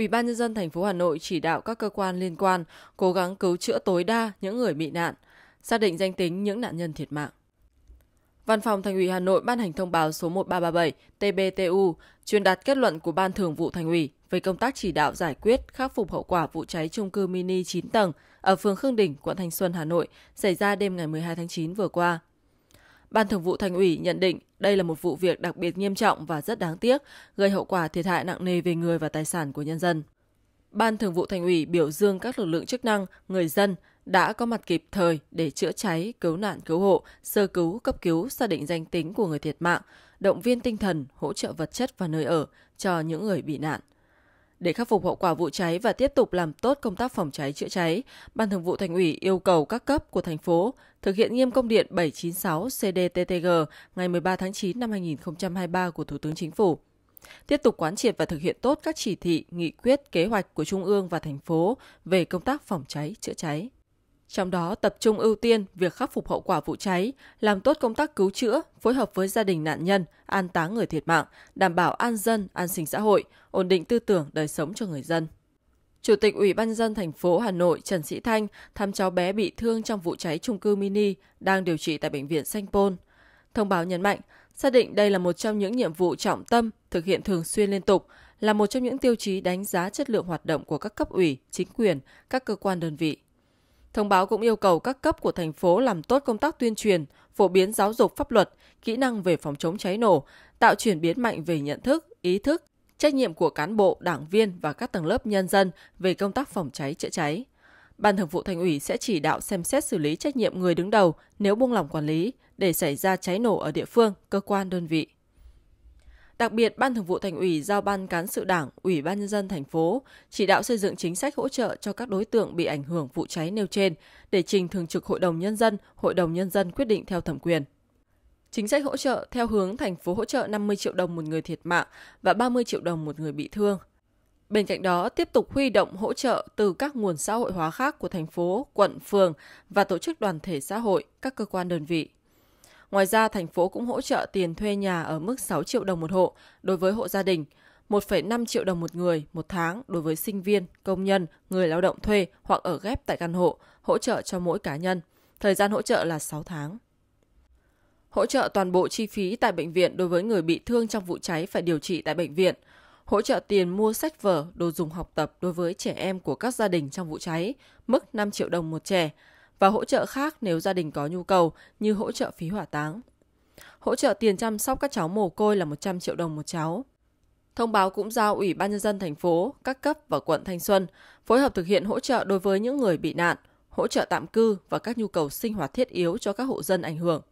Ủy ban nhân dân thành phố Hà Nội chỉ đạo các cơ quan liên quan cố gắng cứu chữa tối đa những người bị nạn, xác định danh tính những nạn nhân thiệt mạng. Văn phòng Thành ủy Hà Nội ban hành thông báo số 1337 TBTU truyền đạt kết luận của Ban Thường vụ Thành ủy về công tác chỉ đạo giải quyết khắc phục hậu quả vụ cháy trung cư mini 9 tầng ở phường Khương Đình, quận Thanh Xuân, Hà Nội xảy ra đêm ngày 12 tháng 9 vừa qua. Ban Thường vụ Thành ủy nhận định đây là một vụ việc đặc biệt nghiêm trọng và rất đáng tiếc, gây hậu quả thiệt hại nặng nề về người và tài sản của nhân dân. Ban Thường vụ Thành ủy biểu dương các lực lượng chức năng, người dân đã có mặt kịp thời để chữa cháy, cứu nạn cứu hộ, sơ cứu, cấp cứu, xác định danh tính của người thiệt mạng, động viên tinh thần, hỗ trợ vật chất và nơi ở cho những người bị nạn. Để khắc phục hậu quả vụ cháy và tiếp tục làm tốt công tác phòng cháy chữa cháy, Ban Thường vụ Thành ủy yêu cầu các cấp của thành phố thực hiện nghiêm công điện 796 CDTTG ngày 13 tháng 9 năm 2023 của Thủ tướng Chính phủ. Tiếp tục quán triệt và thực hiện tốt các chỉ thị, nghị quyết, kế hoạch của Trung ương và thành phố về công tác phòng cháy, chữa cháy. Trong đó tập trung ưu tiên việc khắc phục hậu quả vụ cháy, làm tốt công tác cứu chữa, phối hợp với gia đình nạn nhân, an táng người thiệt mạng, đảm bảo an dân, an sinh xã hội, ổn định tư tưởng đời sống cho người dân. Chủ tịch Ủy ban dân thành phố Hà Nội Trần Sĩ Thanh thăm cháu bé bị thương trong vụ cháy trung cư mini đang điều trị tại bệnh viện Sanh Pôn. Thông báo nhấn mạnh, xác định đây là một trong những nhiệm vụ trọng tâm thực hiện thường xuyên liên tục, là một trong những tiêu chí đánh giá chất lượng hoạt động của các cấp ủy, chính quyền, các cơ quan đơn vị. Thông báo cũng yêu cầu các cấp của thành phố làm tốt công tác tuyên truyền, phổ biến giáo dục pháp luật, kỹ năng về phòng chống cháy nổ, tạo chuyển biến mạnh về nhận thức, ý thức, trách nhiệm của cán bộ, đảng viên và các tầng lớp nhân dân về công tác phòng cháy chữa cháy. Ban Thường vụ Thành ủy sẽ chỉ đạo xem xét xử lý trách nhiệm người đứng đầu nếu buông lỏng quản lý để xảy ra cháy nổ ở địa phương, cơ quan đơn vị. Đặc biệt, Ban Thường vụ Thành ủy giao Ban cán sự Đảng, Ủy ban nhân dân thành phố chỉ đạo xây dựng chính sách hỗ trợ cho các đối tượng bị ảnh hưởng vụ cháy nêu trên để trình thường trực Hội đồng nhân dân, Hội đồng nhân dân quyết định theo thẩm quyền. Chính sách hỗ trợ theo hướng thành phố hỗ trợ 50 triệu đồng một người thiệt mạng và 30 triệu đồng một người bị thương. Bên cạnh đó, tiếp tục huy động hỗ trợ từ các nguồn xã hội hóa khác của thành phố, quận, phường và tổ chức đoàn thể xã hội, các cơ quan đơn vị. Ngoài ra, thành phố cũng hỗ trợ tiền thuê nhà ở mức 6 triệu đồng một hộ đối với hộ gia đình, 1,5 triệu đồng một người một tháng đối với sinh viên, công nhân, người lao động thuê hoặc ở ghép tại căn hộ, hỗ trợ cho mỗi cá nhân. Thời gian hỗ trợ là 6 tháng hỗ trợ toàn bộ chi phí tại bệnh viện đối với người bị thương trong vụ cháy phải điều trị tại bệnh viện, hỗ trợ tiền mua sách vở, đồ dùng học tập đối với trẻ em của các gia đình trong vụ cháy, mức 5 triệu đồng một trẻ, và hỗ trợ khác nếu gia đình có nhu cầu như hỗ trợ phí hỏa táng. Hỗ trợ tiền chăm sóc các cháu mồ côi là 100 triệu đồng một cháu. Thông báo cũng giao Ủy ban nhân dân thành phố, các cấp và quận Thanh Xuân phối hợp thực hiện hỗ trợ đối với những người bị nạn, hỗ trợ tạm cư và các nhu cầu sinh hoạt thiết yếu cho các hộ dân ảnh hưởng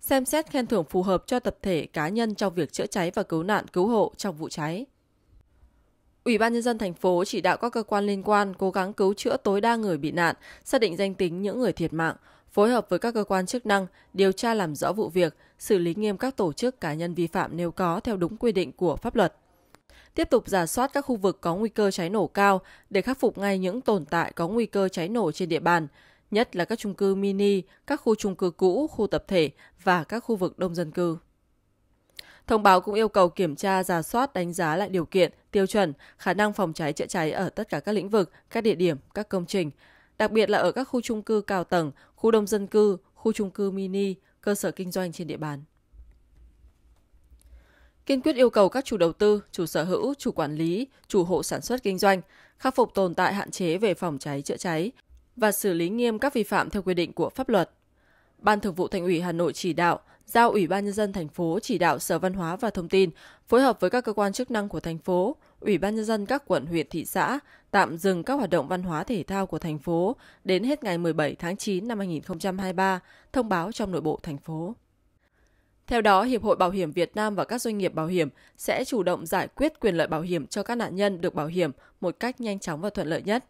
xem xét khen thưởng phù hợp cho tập thể cá nhân trong việc chữa cháy và cứu nạn cứu hộ trong vụ cháy. Ủy ban nhân dân thành phố chỉ đạo các cơ quan liên quan cố gắng cứu chữa tối đa người bị nạn, xác định danh tính những người thiệt mạng, phối hợp với các cơ quan chức năng điều tra làm rõ vụ việc, xử lý nghiêm các tổ chức cá nhân vi phạm nếu có theo đúng quy định của pháp luật. Tiếp tục giả soát các khu vực có nguy cơ cháy nổ cao để khắc phục ngay những tồn tại có nguy cơ cháy nổ trên địa bàn, nhất là các trung cư mini, các khu trung cư cũ, khu tập thể và các khu vực đông dân cư. Thông báo cũng yêu cầu kiểm tra, giả soát, đánh giá lại điều kiện, tiêu chuẩn, khả năng phòng cháy chữa cháy ở tất cả các lĩnh vực, các địa điểm, các công trình, đặc biệt là ở các khu trung cư cao tầng, khu đông dân cư, khu trung cư mini, cơ sở kinh doanh trên địa bàn. Kiên quyết yêu cầu các chủ đầu tư, chủ sở hữu, chủ quản lý, chủ hộ sản xuất kinh doanh khắc phục tồn tại hạn chế về phòng cháy chữa cháy, và xử lý nghiêm các vi phạm theo quy định của pháp luật. Ban Thường vụ Thành ủy Hà Nội chỉ đạo giao Ủy ban nhân dân thành phố chỉ đạo Sở Văn hóa và Thông tin phối hợp với các cơ quan chức năng của thành phố, Ủy ban nhân dân các quận, huyện, thị xã tạm dừng các hoạt động văn hóa thể thao của thành phố đến hết ngày 17 tháng 9 năm 2023, thông báo trong nội bộ thành phố. Theo đó, Hiệp hội Bảo hiểm Việt Nam và các doanh nghiệp bảo hiểm sẽ chủ động giải quyết quyền lợi bảo hiểm cho các nạn nhân được bảo hiểm một cách nhanh chóng và thuận lợi nhất.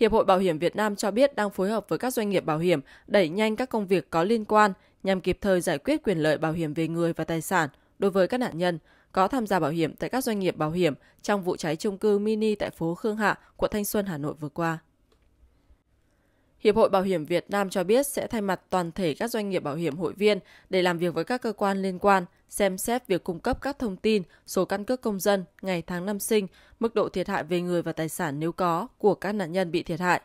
Hiệp hội Bảo hiểm Việt Nam cho biết đang phối hợp với các doanh nghiệp bảo hiểm đẩy nhanh các công việc có liên quan nhằm kịp thời giải quyết quyền lợi bảo hiểm về người và tài sản đối với các nạn nhân có tham gia bảo hiểm tại các doanh nghiệp bảo hiểm trong vụ cháy chung cư mini tại phố Khương Hạ, quận Thanh Xuân, Hà Nội vừa qua. Hiệp hội Bảo hiểm Việt Nam cho biết sẽ thay mặt toàn thể các doanh nghiệp bảo hiểm hội viên để làm việc với các cơ quan liên quan, xem xét việc cung cấp các thông tin, số căn cước công dân, ngày tháng năm sinh, mức độ thiệt hại về người và tài sản nếu có của các nạn nhân bị thiệt hại.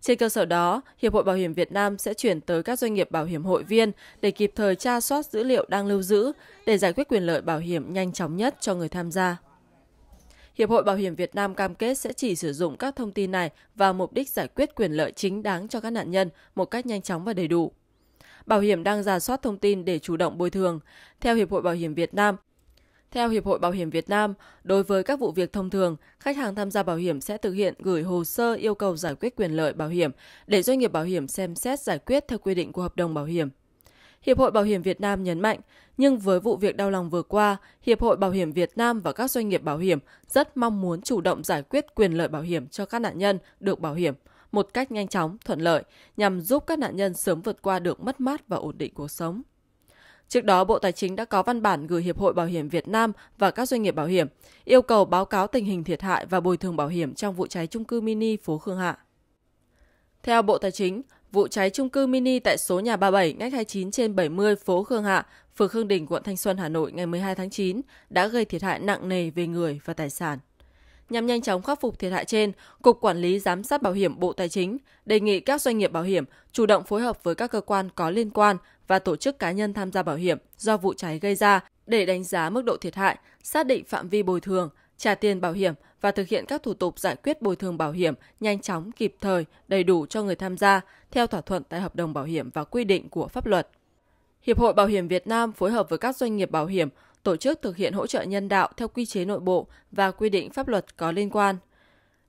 Trên cơ sở đó, Hiệp hội Bảo hiểm Việt Nam sẽ chuyển tới các doanh nghiệp bảo hiểm hội viên để kịp thời tra soát dữ liệu đang lưu giữ để giải quyết quyền lợi bảo hiểm nhanh chóng nhất cho người tham gia. Hiệp hội Bảo hiểm Việt Nam cam kết sẽ chỉ sử dụng các thông tin này vào mục đích giải quyết quyền lợi chính đáng cho các nạn nhân một cách nhanh chóng và đầy đủ. Bảo hiểm đang giả soát thông tin để chủ động bồi thường. Theo Hiệp hội Bảo hiểm Việt Nam, theo Hiệp hội Bảo hiểm Việt Nam, đối với các vụ việc thông thường, khách hàng tham gia bảo hiểm sẽ thực hiện gửi hồ sơ yêu cầu giải quyết quyền lợi bảo hiểm để doanh nghiệp bảo hiểm xem xét giải quyết theo quy định của hợp đồng bảo hiểm. Hiệp hội Bảo hiểm Việt Nam nhấn mạnh, nhưng với vụ việc đau lòng vừa qua, Hiệp hội Bảo hiểm Việt Nam và các doanh nghiệp bảo hiểm rất mong muốn chủ động giải quyết quyền lợi bảo hiểm cho các nạn nhân được bảo hiểm một cách nhanh chóng, thuận lợi nhằm giúp các nạn nhân sớm vượt qua được mất mát và ổn định cuộc sống. Trước đó, Bộ Tài chính đã có văn bản gửi Hiệp hội Bảo hiểm Việt Nam và các doanh nghiệp bảo hiểm yêu cầu báo cáo tình hình thiệt hại và bồi thường bảo hiểm trong vụ cháy trung cư mini phố Khương Hạ. Theo Bộ Tài chính, vụ cháy trung cư mini tại số nhà 37 ngách 29 trên 70 phố Khương Hạ, phường Khương Đình, quận Thanh Xuân, Hà Nội ngày 12 tháng 9 đã gây thiệt hại nặng nề về người và tài sản. Nhằm nhanh chóng khắc phục thiệt hại trên, Cục Quản lý Giám sát Bảo hiểm Bộ Tài chính đề nghị các doanh nghiệp bảo hiểm chủ động phối hợp với các cơ quan có liên quan và tổ chức cá nhân tham gia bảo hiểm do vụ cháy gây ra để đánh giá mức độ thiệt hại, xác định phạm vi bồi thường, trả tiền bảo hiểm và thực hiện các thủ tục giải quyết bồi thường bảo hiểm nhanh chóng, kịp thời, đầy đủ cho người tham gia theo thỏa thuận tại hợp đồng bảo hiểm và quy định của pháp luật. Hiệp hội Bảo hiểm Việt Nam phối hợp với các doanh nghiệp bảo hiểm tổ chức thực hiện hỗ trợ nhân đạo theo quy chế nội bộ và quy định pháp luật có liên quan.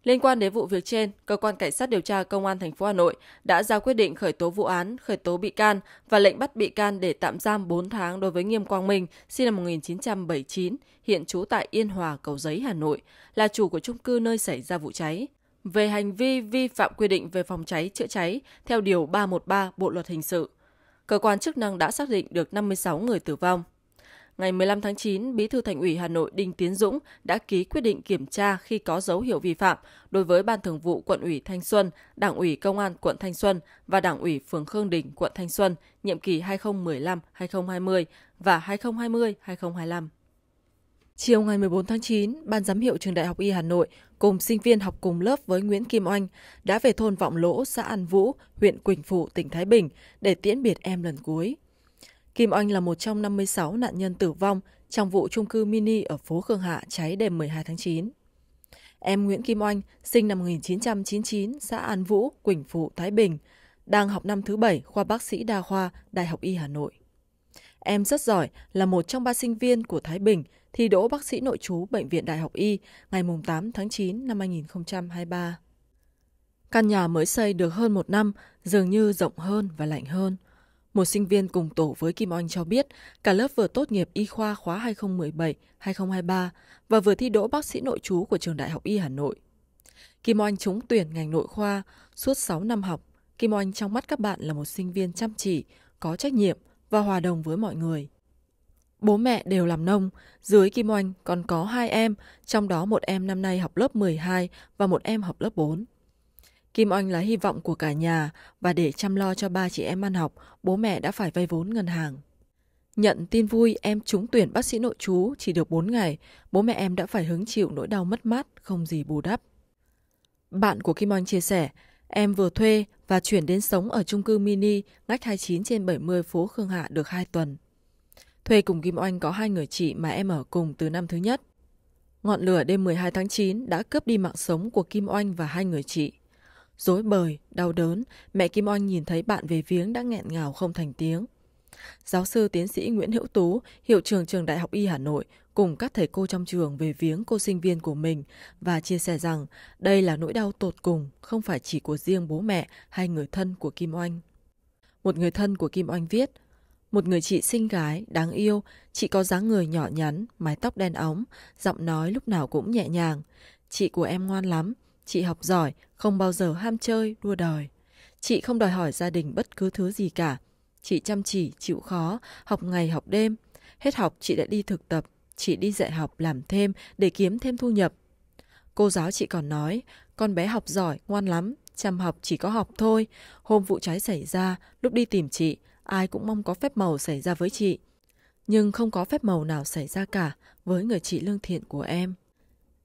Liên quan đến vụ việc trên, cơ quan cảnh sát điều tra công an thành phố Hà Nội đã ra quyết định khởi tố vụ án, khởi tố bị can và lệnh bắt bị can để tạm giam 4 tháng đối với Nghiêm Quang Minh, sinh năm 1979, hiện trú tại Yên Hòa, Cầu Giấy, Hà Nội, là chủ của chung cư nơi xảy ra vụ cháy về hành vi vi phạm quy định về phòng cháy chữa cháy theo điều 313 Bộ luật hình sự. Cơ quan chức năng đã xác định được 56 người tử vong. Ngày 15 tháng 9, Bí thư Thành ủy Hà Nội Đinh Tiến Dũng đã ký quyết định kiểm tra khi có dấu hiệu vi phạm đối với Ban Thường vụ Quận ủy Thanh Xuân, Đảng ủy Công an quận Thanh Xuân và Đảng ủy phường Khương Đình quận Thanh Xuân nhiệm kỳ 2015-2020 và 2020-2025. Chiều ngày 14 tháng 9, Ban giám hiệu Trường Đại học Y Hà Nội cùng sinh viên học cùng lớp với Nguyễn Kim Oanh đã về thôn Vọng Lỗ, xã An Vũ, huyện Quỳnh Phụ, tỉnh Thái Bình để tiễn biệt em lần cuối. Kim Oanh là một trong 56 nạn nhân tử vong trong vụ chung cư mini ở phố Khương Hạ cháy đêm 12 tháng 9. Em Nguyễn Kim Oanh, sinh năm 1999, xã An Vũ, Quỳnh Phụ, Thái Bình, đang học năm thứ bảy khoa bác sĩ đa khoa Đại học Y Hà Nội. Em rất giỏi, là một trong ba sinh viên của Thái Bình thi đỗ bác sĩ nội trú Bệnh viện Đại học Y ngày 8 tháng 9 năm 2023. Căn nhà mới xây được hơn một năm, dường như rộng hơn và lạnh hơn – một sinh viên cùng tổ với Kim Oanh cho biết, cả lớp vừa tốt nghiệp y khoa khóa 2017-2023 và vừa thi đỗ bác sĩ nội trú của Trường Đại học Y Hà Nội. Kim Oanh trúng tuyển ngành nội khoa suốt 6 năm học. Kim Oanh trong mắt các bạn là một sinh viên chăm chỉ, có trách nhiệm và hòa đồng với mọi người. Bố mẹ đều làm nông, dưới Kim Oanh còn có hai em, trong đó một em năm nay học lớp 12 và một em học lớp 4. Kim Oanh là hy vọng của cả nhà và để chăm lo cho ba chị em ăn học, bố mẹ đã phải vay vốn ngân hàng. Nhận tin vui em trúng tuyển bác sĩ nội chú chỉ được 4 ngày, bố mẹ em đã phải hứng chịu nỗi đau mất mát, không gì bù đắp. Bạn của Kim Oanh chia sẻ, em vừa thuê và chuyển đến sống ở chung cư mini ngách 29 trên 70 phố Khương Hạ được 2 tuần. Thuê cùng Kim Oanh có hai người chị mà em ở cùng từ năm thứ nhất. Ngọn lửa đêm 12 tháng 9 đã cướp đi mạng sống của Kim Oanh và hai người chị rối bời, đau đớn, mẹ Kim Oanh nhìn thấy bạn về viếng đã nghẹn ngào không thành tiếng. Giáo sư tiến sĩ Nguyễn Hữu Tú, hiệu trưởng trường Đại học Y Hà Nội, cùng các thầy cô trong trường về viếng cô sinh viên của mình và chia sẻ rằng đây là nỗi đau tột cùng, không phải chỉ của riêng bố mẹ hay người thân của Kim Oanh. Một người thân của Kim Oanh viết, một người chị xinh gái, đáng yêu, chị có dáng người nhỏ nhắn, mái tóc đen óng, giọng nói lúc nào cũng nhẹ nhàng. Chị của em ngoan lắm, Chị học giỏi, không bao giờ ham chơi, đua đòi. Chị không đòi hỏi gia đình bất cứ thứ gì cả. Chị chăm chỉ, chịu khó, học ngày học đêm. Hết học chị đã đi thực tập, chị đi dạy học làm thêm để kiếm thêm thu nhập. Cô giáo chị còn nói, con bé học giỏi, ngoan lắm, chăm học chỉ có học thôi. Hôm vụ cháy xảy ra, lúc đi tìm chị, ai cũng mong có phép màu xảy ra với chị. Nhưng không có phép màu nào xảy ra cả với người chị lương thiện của em.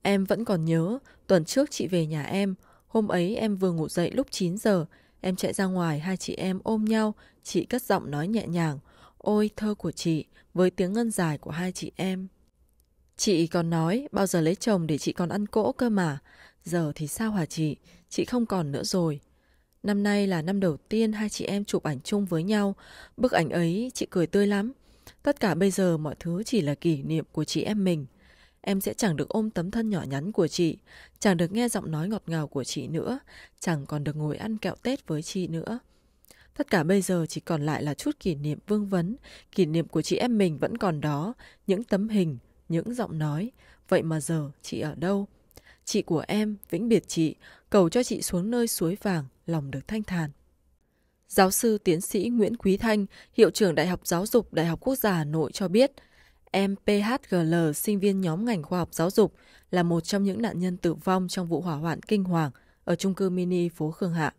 Em vẫn còn nhớ, tuần trước chị về nhà em, hôm ấy em vừa ngủ dậy lúc 9 giờ, em chạy ra ngoài hai chị em ôm nhau, chị cất giọng nói nhẹ nhàng, ôi thơ của chị, với tiếng ngân dài của hai chị em. Chị còn nói bao giờ lấy chồng để chị còn ăn cỗ cơ mà, giờ thì sao hả chị, chị không còn nữa rồi. Năm nay là năm đầu tiên hai chị em chụp ảnh chung với nhau, bức ảnh ấy chị cười tươi lắm. Tất cả bây giờ mọi thứ chỉ là kỷ niệm của chị em mình em sẽ chẳng được ôm tấm thân nhỏ nhắn của chị, chẳng được nghe giọng nói ngọt ngào của chị nữa, chẳng còn được ngồi ăn kẹo Tết với chị nữa. Tất cả bây giờ chỉ còn lại là chút kỷ niệm vương vấn, kỷ niệm của chị em mình vẫn còn đó, những tấm hình, những giọng nói. Vậy mà giờ chị ở đâu? Chị của em, vĩnh biệt chị, cầu cho chị xuống nơi suối vàng, lòng được thanh thản. Giáo sư tiến sĩ Nguyễn Quý Thanh, Hiệu trưởng Đại học Giáo dục Đại học Quốc gia Hà Nội cho biết, Em PHGL, sinh viên nhóm ngành khoa học giáo dục, là một trong những nạn nhân tử vong trong vụ hỏa hoạn kinh hoàng ở trung cư mini phố Khương Hạ.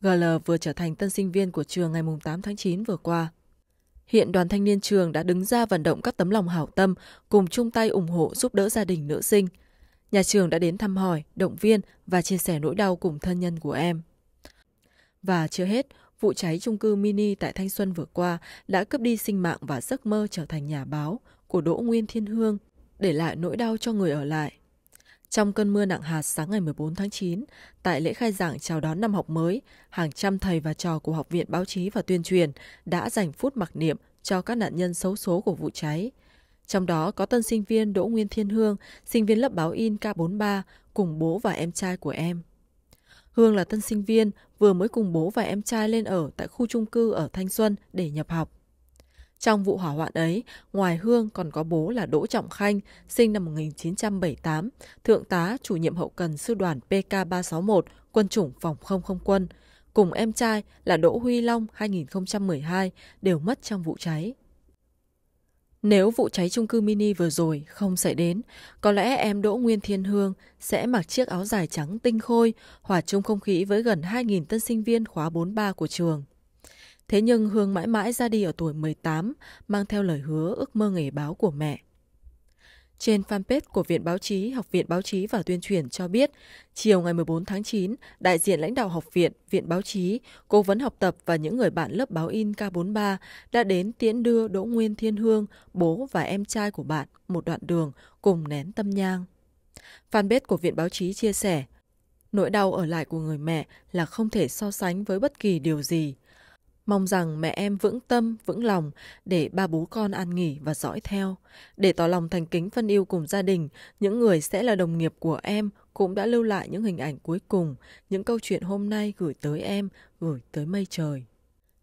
GL vừa trở thành tân sinh viên của trường ngày 8 tháng 9 vừa qua. Hiện đoàn thanh niên trường đã đứng ra vận động các tấm lòng hảo tâm cùng chung tay ủng hộ giúp đỡ gia đình nữ sinh. Nhà trường đã đến thăm hỏi, động viên và chia sẻ nỗi đau cùng thân nhân của em. Và chưa hết, vụ cháy trung cư mini tại Thanh Xuân vừa qua đã cướp đi sinh mạng và giấc mơ trở thành nhà báo của Đỗ Nguyên Thiên Hương, để lại nỗi đau cho người ở lại. Trong cơn mưa nặng hạt sáng ngày 14 tháng 9, tại lễ khai giảng chào đón năm học mới, hàng trăm thầy và trò của Học viện Báo chí và Tuyên truyền đã dành phút mặc niệm cho các nạn nhân xấu số của vụ cháy. Trong đó có tân sinh viên Đỗ Nguyên Thiên Hương, sinh viên lớp báo in K43 cùng bố và em trai của em. Hương là tân sinh viên, vừa mới cùng bố và em trai lên ở tại khu trung cư ở Thanh Xuân để nhập học. Trong vụ hỏa hoạn ấy, ngoài Hương còn có bố là Đỗ Trọng Khanh, sinh năm 1978, thượng tá chủ nhiệm hậu cần sư đoàn PK361, quân chủng phòng không không quân, cùng em trai là Đỗ Huy Long 2012 đều mất trong vụ cháy. Nếu vụ cháy chung cư mini vừa rồi không xảy đến, có lẽ em Đỗ Nguyên Thiên Hương sẽ mặc chiếc áo dài trắng tinh khôi, hòa chung không khí với gần 2.000 tân sinh viên khóa 43 của trường. Thế nhưng Hương mãi mãi ra đi ở tuổi 18, mang theo lời hứa ước mơ nghề báo của mẹ. Trên fanpage của Viện Báo chí, Học viện Báo chí và Tuyên truyền cho biết, chiều ngày 14 tháng 9, đại diện lãnh đạo học viện, Viện Báo chí, cố vấn học tập và những người bạn lớp báo in K43 đã đến tiễn đưa Đỗ Nguyên Thiên Hương, bố và em trai của bạn một đoạn đường cùng nén tâm nhang. Fanpage của Viện Báo chí chia sẻ, nỗi đau ở lại của người mẹ là không thể so sánh với bất kỳ điều gì – Mong rằng mẹ em vững tâm, vững lòng để ba bố con an nghỉ và dõi theo. Để tỏ lòng thành kính phân yêu cùng gia đình, những người sẽ là đồng nghiệp của em cũng đã lưu lại những hình ảnh cuối cùng, những câu chuyện hôm nay gửi tới em, gửi tới mây trời.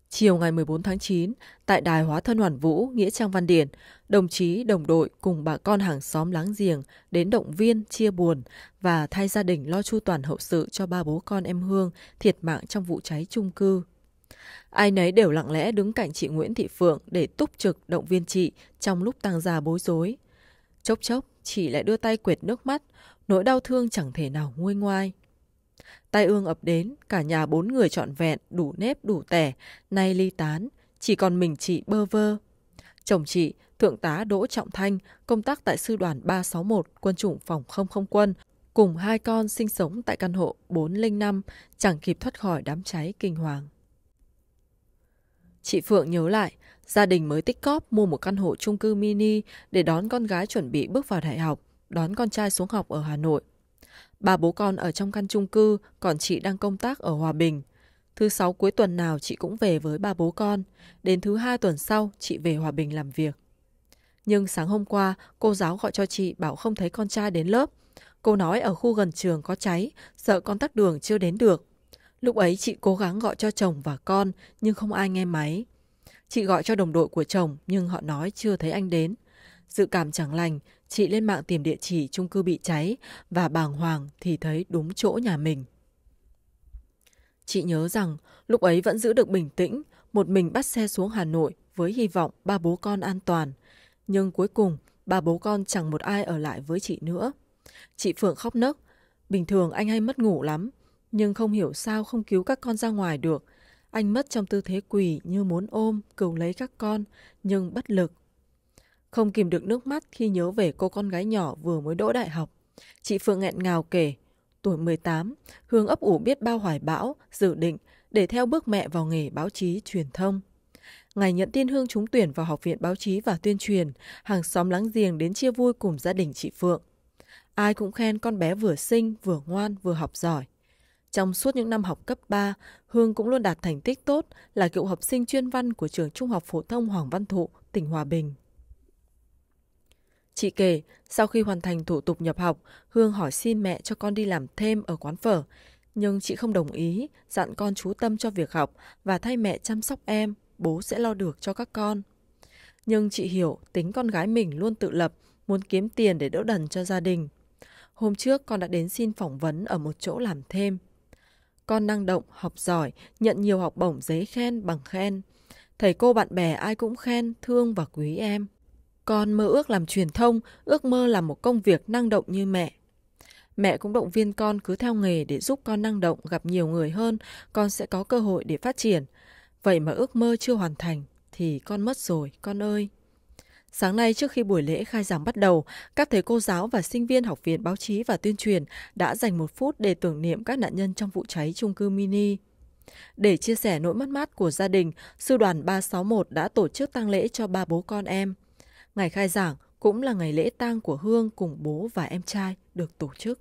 Chiều ngày 14 tháng 9, tại Đài Hóa Thân Hoàn Vũ, Nghĩa Trang Văn Điển, đồng chí, đồng đội cùng bà con hàng xóm láng giềng đến động viên, chia buồn và thay gia đình lo chu toàn hậu sự cho ba bố con em Hương thiệt mạng trong vụ cháy chung cư Ai nấy đều lặng lẽ đứng cạnh chị Nguyễn Thị Phượng để túc trực động viên chị trong lúc tăng già bối rối. Chốc chốc, chị lại đưa tay quệt nước mắt, nỗi đau thương chẳng thể nào nguôi ngoai. Tai ương ập đến, cả nhà bốn người trọn vẹn, đủ nếp đủ tẻ, nay ly tán, chỉ còn mình chị bơ vơ. Chồng chị, Thượng tá Đỗ Trọng Thanh, công tác tại Sư đoàn 361, quân chủng phòng không không quân, cùng hai con sinh sống tại căn hộ 405, chẳng kịp thoát khỏi đám cháy kinh hoàng. Chị Phượng nhớ lại, gia đình mới tích cóp mua một căn hộ chung cư mini để đón con gái chuẩn bị bước vào đại học, đón con trai xuống học ở Hà Nội. Ba bố con ở trong căn chung cư, còn chị đang công tác ở Hòa Bình. Thứ sáu cuối tuần nào chị cũng về với ba bố con, đến thứ hai tuần sau chị về Hòa Bình làm việc. Nhưng sáng hôm qua, cô giáo gọi cho chị bảo không thấy con trai đến lớp. Cô nói ở khu gần trường có cháy, sợ con tắt đường chưa đến được. Lúc ấy chị cố gắng gọi cho chồng và con nhưng không ai nghe máy. Chị gọi cho đồng đội của chồng nhưng họ nói chưa thấy anh đến. Dự cảm chẳng lành, chị lên mạng tìm địa chỉ chung cư bị cháy và bàng hoàng thì thấy đúng chỗ nhà mình. Chị nhớ rằng lúc ấy vẫn giữ được bình tĩnh, một mình bắt xe xuống Hà Nội với hy vọng ba bố con an toàn. Nhưng cuối cùng, ba bố con chẳng một ai ở lại với chị nữa. Chị Phượng khóc nấc. Bình thường anh hay mất ngủ lắm, nhưng không hiểu sao không cứu các con ra ngoài được. Anh mất trong tư thế quỳ như muốn ôm, cầu lấy các con, nhưng bất lực. Không kìm được nước mắt khi nhớ về cô con gái nhỏ vừa mới đỗ đại học. Chị Phượng nghẹn ngào kể, tuổi 18, Hương ấp ủ biết bao hoài bão, dự định để theo bước mẹ vào nghề báo chí truyền thông. Ngày nhận tin Hương trúng tuyển vào Học viện Báo chí và Tuyên truyền, hàng xóm láng giềng đến chia vui cùng gia đình chị Phượng. Ai cũng khen con bé vừa xinh, vừa ngoan, vừa học giỏi. Trong suốt những năm học cấp 3, Hương cũng luôn đạt thành tích tốt là cựu học sinh chuyên văn của trường Trung học Phổ thông Hoàng Văn Thụ, tỉnh Hòa Bình. Chị kể, sau khi hoàn thành thủ tục nhập học, Hương hỏi xin mẹ cho con đi làm thêm ở quán phở. Nhưng chị không đồng ý, dặn con chú tâm cho việc học và thay mẹ chăm sóc em, bố sẽ lo được cho các con. Nhưng chị hiểu tính con gái mình luôn tự lập, muốn kiếm tiền để đỡ đần cho gia đình. Hôm trước con đã đến xin phỏng vấn ở một chỗ làm thêm. Con năng động, học giỏi, nhận nhiều học bổng giấy khen bằng khen. Thầy cô bạn bè ai cũng khen, thương và quý em. Con mơ ước làm truyền thông, ước mơ làm một công việc năng động như mẹ. Mẹ cũng động viên con cứ theo nghề để giúp con năng động gặp nhiều người hơn, con sẽ có cơ hội để phát triển. Vậy mà ước mơ chưa hoàn thành thì con mất rồi, con ơi. Sáng nay trước khi buổi lễ khai giảng bắt đầu, các thầy cô giáo và sinh viên học viện báo chí và tuyên truyền đã dành một phút để tưởng niệm các nạn nhân trong vụ cháy trung cư mini. Để chia sẻ nỗi mất mát của gia đình, sư đoàn 361 đã tổ chức tang lễ cho ba bố con em. Ngày khai giảng cũng là ngày lễ tang của Hương cùng bố và em trai được tổ chức.